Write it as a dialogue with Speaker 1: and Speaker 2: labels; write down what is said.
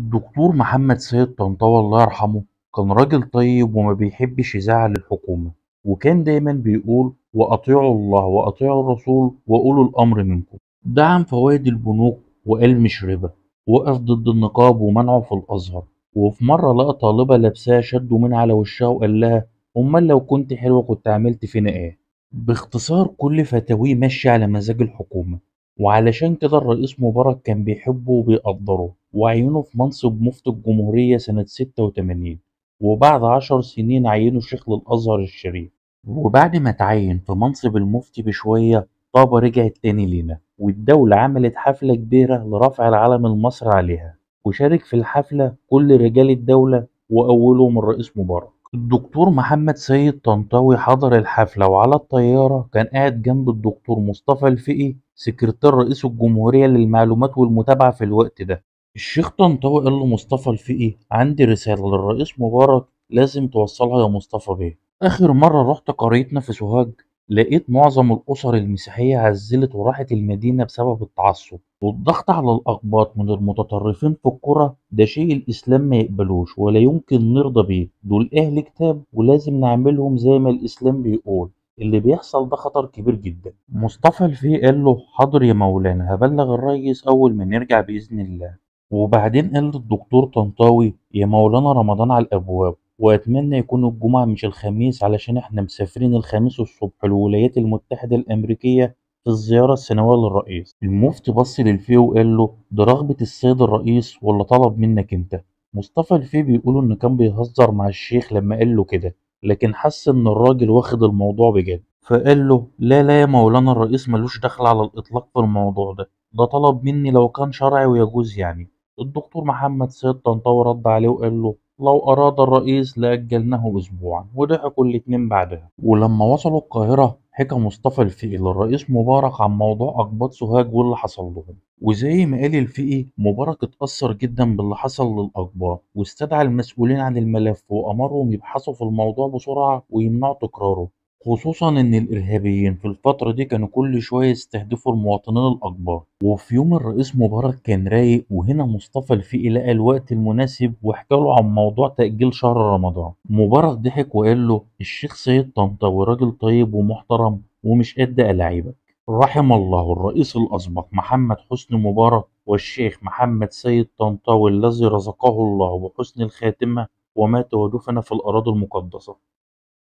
Speaker 1: دكتور محمد سيد طنطاوى الله يرحمه كان راجل طيب وما بيحبش يزعل الحكومة وكان دايما بيقول وأطيعوا الله وأطيعوا الرسول وأولو الأمر منكم دعم فوائد البنوك وقال مش ربا وقف ضد النقاب ومنعه في الأزهر وفي مرة لقى طالبة لابساها شده من على وشها وقال لها أمال لو كنت حلوة كنت عملت فينا إيه باختصار كل فتاويه ماشية على مزاج الحكومة وعلشان كده الرئيس مبارك كان بيحبه وبيقدره وعينه في منصب مفتي الجمهورية سنة 86 وبعد عشر سنين عينه شيخ للأزهر الشريف وبعد ما تعين في منصب المفتي بشوية طابة رجعت تاني لينا والدولة عملت حفلة كبيرة لرفع العلم المصري عليها وشارك في الحفلة كل رجال الدولة وأولهم الرئيس مبارك الدكتور محمد سيد طنطاوي حضر الحفلة وعلى الطيارة كان قاعد جنب الدكتور مصطفى الفقي سكرتير رئيس الجمهورية للمعلومات والمتابعة في الوقت ده الشيخ طنطاوي قال له مصطفى الفقي عندي رسالة للرئيس مبارك لازم توصلها يا مصطفى بيه آخر مرة رحت قريتنا في سوهاج لقيت معظم الأسر المسيحية عزلت وراحت المدينة بسبب التعصب والضغط على الأقباط من المتطرفين في القرى ده شيء الإسلام ما يقبلوش ولا يمكن نرضى بيه دول أهل كتاب ولازم نعملهم زي ما الإسلام بيقول اللي بيحصل ده خطر كبير جدا مصطفى الفي قال له حاضر يا مولانا هبلغ الريس أول ما نرجع بإذن الله وبعدين قال للدكتور طنطاوي يا مولانا رمضان على الابواب واتمنى يكون الجمعة مش الخميس علشان احنا مسافرين الخميس الصبح الولايات المتحدة الامريكية في الزيارة السنوية للرئيس المفتي بص للفيه وقال له ده رغبة السيد الرئيس ولا طلب منك انت مصطفى الفيه بيقول ان كان بيهزر مع الشيخ لما قال له كده لكن حس ان الراجل واخد الموضوع بجد فقال له لا لا يا مولانا الرئيس ملوش دخل على الاطلاق في الموضوع ده ده طلب مني لو كان شرعي ويجوز يعني الدكتور محمد سيد طنطاوي رد عليه وقال له لو أراد الرئيس لأجلناه أسبوعا وضحكوا الاتنين بعدها ولما وصلوا القاهرة حكى مصطفى الفقي للرئيس مبارك عن موضوع أقباط سوهاج واللي حصل لهم وزي ما قال الفقي مبارك اتأثر جدا باللي حصل للأقباط واستدعى المسؤولين عن الملف وأمرهم يبحثوا في الموضوع بسرعة ويمنعوا تكراره خصوصا ان الارهابيين في الفتره دي كانوا كل شويه يستهدفوا المواطنين الاكبر وفي يوم الرئيس مبارك كان رايق وهنا مصطفى الفقي لقى الوقت المناسب وحكى له عن موضوع تاجيل شهر رمضان مبارك ضحك وقال له الشيخ سيد طنطا وراجل طيب ومحترم ومش قد الاعيبك رحم الله الرئيس الاسبق محمد حسني مبارك والشيخ محمد سيد طنطاوي الذي رزقه الله بحسن الخاتمه ومات ودفن في الاراضي المقدسه